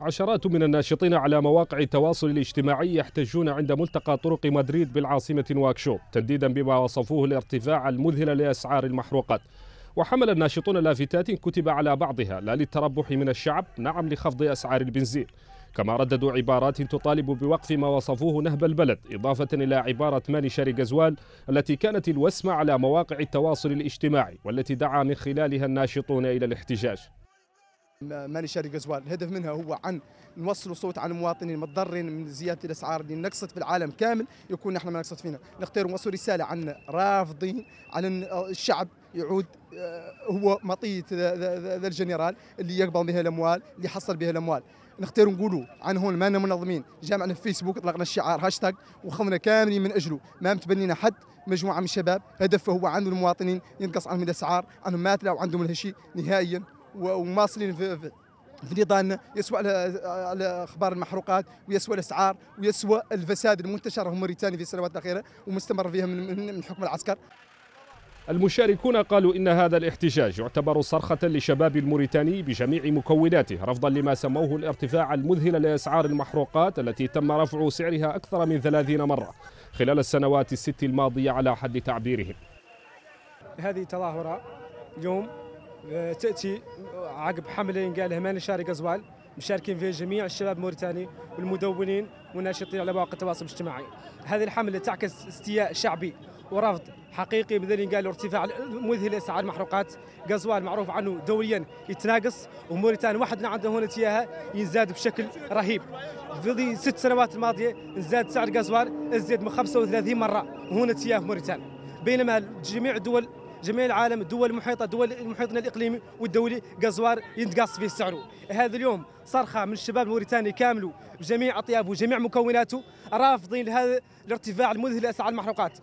عشرات من الناشطين على مواقع التواصل الاجتماعي يحتجون عند ملتقى طرق مدريد بالعاصمة نواكشوط تنديدا بما وصفوه الارتفاع المذهل لأسعار المحروقات وحمل الناشطون لافتات كتب على بعضها لا للتربح من الشعب نعم لخفض أسعار البنزين كما رددوا عبارات تطالب بوقف ما وصفوه نهب البلد إضافة إلى عبارة ماني شاري غزوال التي كانت الوسمة على مواقع التواصل الاجتماعي والتي دعا من خلالها الناشطون إلى الاحتجاج ماني شاري قزوال الهدف منها هو عن نوصلوا صوت على المواطنين المتضررين من زياده الاسعار اللي نقصت في العالم كامل يكون احنا ما نقصت فينا نختار نوصلوا رساله عن رافضين على الشعب يعود آه، هو مطيه ذا الجنرال اللي يقبض بها الاموال اللي يحصل بها الاموال نختار نقولوا عن هون مانا منظمين جامعنا في فيسبوك اطلقنا الشعار هاشتاج وخذنا كاملين من اجله ما متبنينا حد مجموعه من الشباب هدفه هو عن المواطنين ينقص عنهم الاسعار عنهم ماتله وعندهم الهشي نهائيا وماصلين في نظامنا يسوى على اخبار المحروقات ويسوى الاسعار ويسوى الفساد المنتشر في موريتانيا في السنوات الاخيره ومستمر فيها من, من حكم العسكر المشاركون قالوا إن هذا الاحتجاج يعتبر صرخة لشباب الموريتاني بجميع مكوناته رفضا لما سموه الارتفاع المذهل لأسعار المحروقات التي تم رفع سعرها أكثر من 30 مرة خلال السنوات الست الماضية على حد تعبيرهم هذه تظاهرة اليوم تاتي عقب حمله قال همان شاري ازوال مشاركين فيه جميع الشباب الموريتاني والمدونين والناشطين على مواقع التواصل الاجتماعي هذه الحمله تعكس استياء شعبي ورفض حقيقي مثل قالوا ارتفاع مذهل اسعار المحروقات قزوال معروف عنه دوليا يتناقص وموريتانيا وحدنا عندنا هنا تياها ينزاد بشكل رهيب في ست سنوات الماضيه زاد سعر قزوال ازيد من 35 مره وهنا تياه في موريتانيا بينما جميع الدول جميع العالم الدول المحيطه دول محيطنا الاقليمي والدولي غازوار ينتقص فيه سعره هذا اليوم صرخه من الشباب الموريتاني كامل بجميع اطيافه وجميع مكوناته رافضين لهذا الارتفاع المذهل لاسعار المحروقات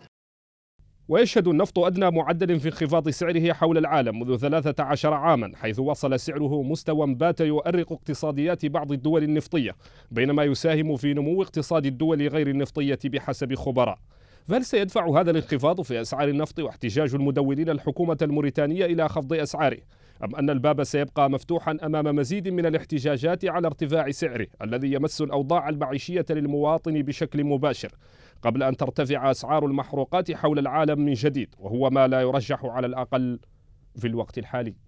ويشهد النفط أدنى معدل في انخفاض سعره حول العالم منذ 13 عاما حيث وصل سعره مستوى بات يؤرق اقتصاديات بعض الدول النفطية بينما يساهم في نمو اقتصاد الدول غير النفطية بحسب خبراء فهل سيدفع هذا الانخفاض في أسعار النفط واحتجاج المدونين الحكومة الموريتانية إلى خفض أسعاره أم أن الباب سيبقى مفتوحا أمام مزيد من الاحتجاجات على ارتفاع سعره الذي يمس الأوضاع المعيشية للمواطن بشكل مباشر قبل أن ترتفع أسعار المحروقات حول العالم من جديد وهو ما لا يرجح على الأقل في الوقت الحالي